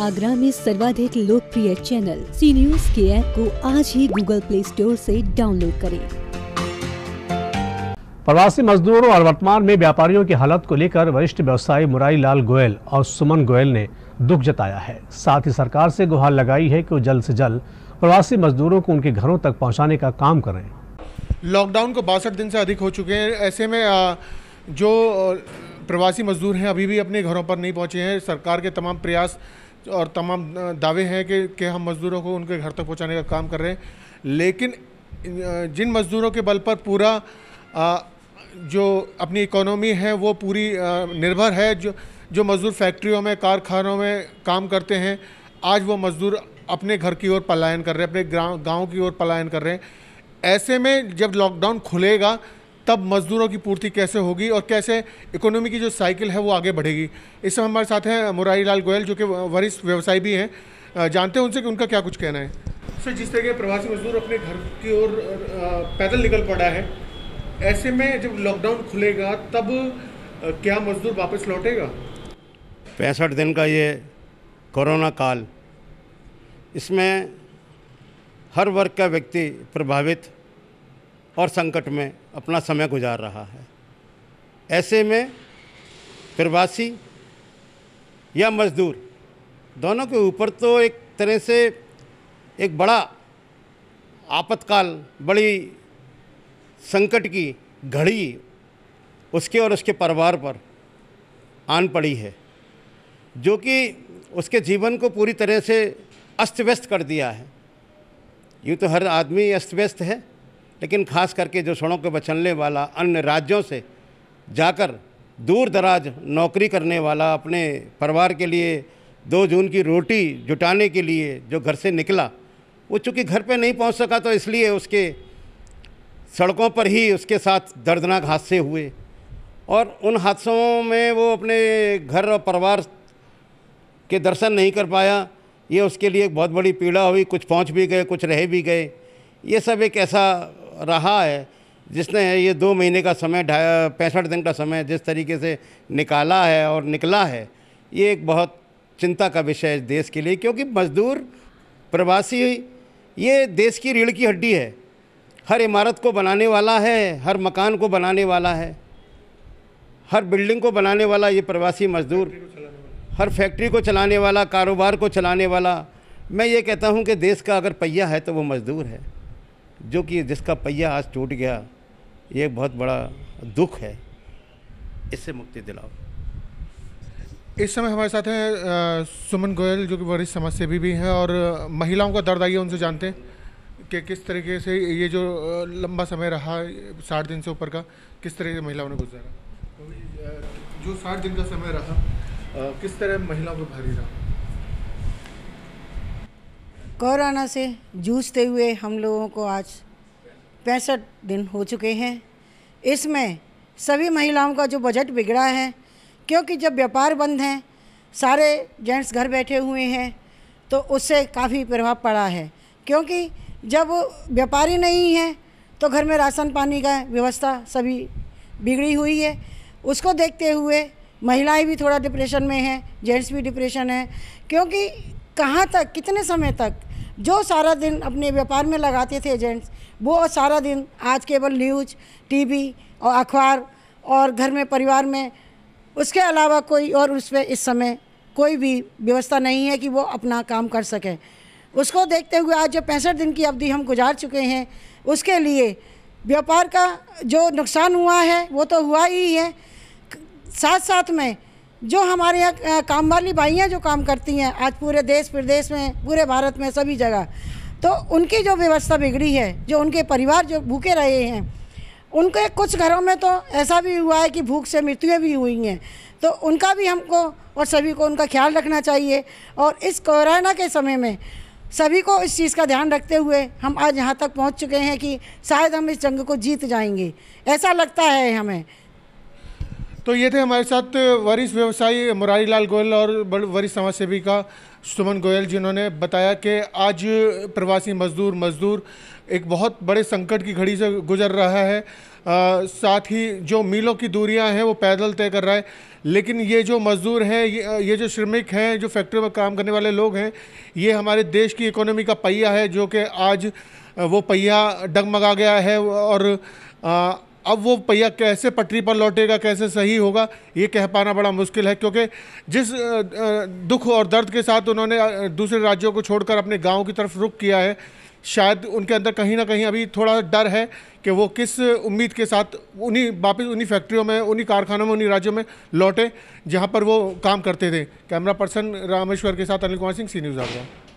आगरा में सर्वाधिक लोकप्रिय चैनल सी न्यूज के ऐप को आज ही गूगल प्ले स्टोर से डाउनलोड करें प्रवासी मजदूरों और वर्तमान में व्यापारियों की हालत को लेकर वरिष्ठ व्यवसायी मुरारी लाल गोयल और सुमन गोयल ने दुख जताया है साथ ही सरकार से गुहार लगाई है कि वो जल्द से जल्द प्रवासी मजदूरों को उनके घरों तक पहुंचाने का काम करें लॉकडाउन को बासठ दिन से अधिक हो चुके हैं ऐसे में जो प्रवासी मजदूर हैं अभी भी अपने घरों पर नहीं पहुंचे हैं सरकार के तमाम प्रयास और तमाम दावे हैं कि कि हम मज़दूरों को उनके घर तक पहुंचाने का काम कर रहे हैं लेकिन जिन मज़दूरों के बल पर पूरा जो अपनी इकोनॉमी है वो पूरी निर्भर है जो जो मज़दूर फैक्ट्रियों में कारखानों में काम करते हैं आज वो मज़दूर अपने घर की ओर पलायन कर रहे हैं अपने गाँव की ओर पलायन कर रहे हैं ऐसे में जब लॉकडाउन खुलेगा तब मजदूरों की पूर्ति कैसे होगी और कैसे इकोनॉमी की जो साइकिल है वो आगे बढ़ेगी इस समय हमारे साथ हैं मुरारी लाल गोयल जो कि वरिष्ठ व्यवसायी भी हैं जानते हैं उनसे कि उनका क्या कुछ कहना है सर जिस तरह के प्रवासी मजदूर अपने घर की ओर पैदल निकल पड़ा है ऐसे में जब लॉकडाउन खुलेगा तब क्या मजदूर वापस लौटेगा पैंसठ दिन का ये कोरोना काल इसमें हर वर्ग का व्यक्ति प्रभावित और संकट में अपना समय गुजार रहा है ऐसे में प्रवासी या मजदूर दोनों के ऊपर तो एक तरह से एक बड़ा आपतकाल बड़ी संकट की घड़ी उसके और उसके परिवार पर आन पड़ी है जो कि उसके जीवन को पूरी तरह से अस्त व्यस्त कर दिया है यूँ तो हर आदमी अस्त व्यस्त है लेकिन खास करके जो सड़कों के बचलने वाला अन्य राज्यों से जाकर दूर दराज नौकरी करने वाला अपने परिवार के लिए दो जून की रोटी जुटाने के लिए जो घर से निकला वो चूँकि घर पे नहीं पहुंच सका तो इसलिए उसके सड़कों पर ही उसके साथ दर्दनाक हादसे हुए और उन हादसों में वो अपने घर और परिवार के दर्शन नहीं कर पाया ये उसके लिए एक बहुत बड़ी पीड़ा हुई कुछ पहुंच भी गए कुछ रह भी गए ये सब एक ऐसा रहा है जिसने ये दो महीने का समय पैंसठ दिन का समय जिस तरीके से निकाला है और निकला है ये एक बहुत चिंता का विषय है देश के लिए क्योंकि मजदूर प्रवासी ये देश की रीढ़ की हड्डी है हर इमारत को बनाने वाला है हर मकान को बनाने वाला है हर बिल्डिंग को बनाने वाला ये प्रवासी मजदूर हर फैक्ट्री को चलाने वाला कारोबार को चलाने वाला मैं ये कहता हूँ कि देश का अगर पहिया है तो वो मज़दूर है जो कि जिसका पहिया आज टूट गया ये बहुत बड़ा दुख है इससे मुक्ति दिलाओ इस समय हमारे साथ हैं सुमन गोयल जो कि वरिष्ठ समाजसेवी भी हैं और महिलाओं का दर्द आइए उनसे जानते हैं कि किस तरीके से ये जो लंबा समय रहा साठ दिन से ऊपर का किस तरह से महिलाओं ने गुजारा जो साठ दिन का समय रहा किस तरह महिलाओं को भारी रहा कोरोना से जूझते हुए हम लोगों को आज पैंसठ दिन हो चुके हैं इसमें सभी महिलाओं का जो बजट बिगड़ा है क्योंकि जब व्यापार बंद हैं सारे जेंट्स घर बैठे हुए हैं तो उससे काफ़ी प्रभाव पड़ा है क्योंकि जब व्यापारी नहीं है तो घर में राशन पानी का व्यवस्था सभी बिगड़ी हुई है उसको देखते हुए महिलाएं भी थोड़ा डिप्रेशन में हैं जेंट्स भी डिप्रेशन है क्योंकि कहाँ तक कितने समय तक जो सारा दिन अपने व्यापार में लगाते थे एजेंट्स वो सारा दिन आज केवल न्यूज टीवी और अखबार और घर में परिवार में उसके अलावा कोई और उस पर इस समय कोई भी व्यवस्था नहीं है कि वो अपना काम कर सके उसको देखते हुए आज जो पैंसठ दिन की अवधि हम गुजार चुके हैं उसके लिए व्यापार का जो नुकसान हुआ है वो तो हुआ ही है साथ साथ में जो हमारे यहाँ काम वाली भाइयाँ जो काम करती हैं आज पूरे देश प्रदेश में पूरे भारत में सभी जगह तो उनकी जो व्यवस्था बिगड़ी है जो उनके परिवार जो भूखे रहे हैं उनके कुछ घरों में तो ऐसा भी हुआ है कि भूख से मृत्युएं भी हुई हैं तो उनका भी हमको और सभी को उनका ख्याल रखना चाहिए और इस कोरोना के समय में सभी को इस चीज़ का ध्यान रखते हुए हम आज यहाँ तक पहुँच चुके हैं कि शायद हम इस जंग को जीत जाएंगे ऐसा लगता है हमें तो ये थे हमारे साथ वरिष्ठ व्यवसायी मुरारी लाल गोयल और वरिष्ठ समाजसेवी का सुमन गोयल जिन्होंने बताया कि आज प्रवासी मजदूर मजदूर एक बहुत बड़े संकट की घड़ी से गुजर रहा है आ, साथ ही जो मीलों की दूरियां हैं वो पैदल तय कर रहा है लेकिन ये जो मज़दूर हैं ये, ये जो श्रमिक हैं जो फैक्ट्री में काम करने वाले लोग हैं ये हमारे देश की इकोनॉमी का पहिया है जो कि आज वो पहिया डगमगा गया है और आ, अब वो पहिया कैसे पटरी पर लौटेगा कैसे सही होगा ये कह पाना बड़ा मुश्किल है क्योंकि जिस दुख और दर्द के साथ उन्होंने दूसरे राज्यों को छोड़कर अपने गांव की तरफ रुख किया है शायद उनके अंदर कहीं ना कहीं अभी थोड़ा डर है कि वो किस उम्मीद के साथ उन्हीं वापस उन्हीं फैक्ट्रियों में उन्हीं कारखानों में उन्हीं राज्यों में लौटे जहाँ पर वो काम करते थे कैमरा पर्सन रामेश्वर के साथ अनिल कुमार सिंह सी न्यूज़ आगरा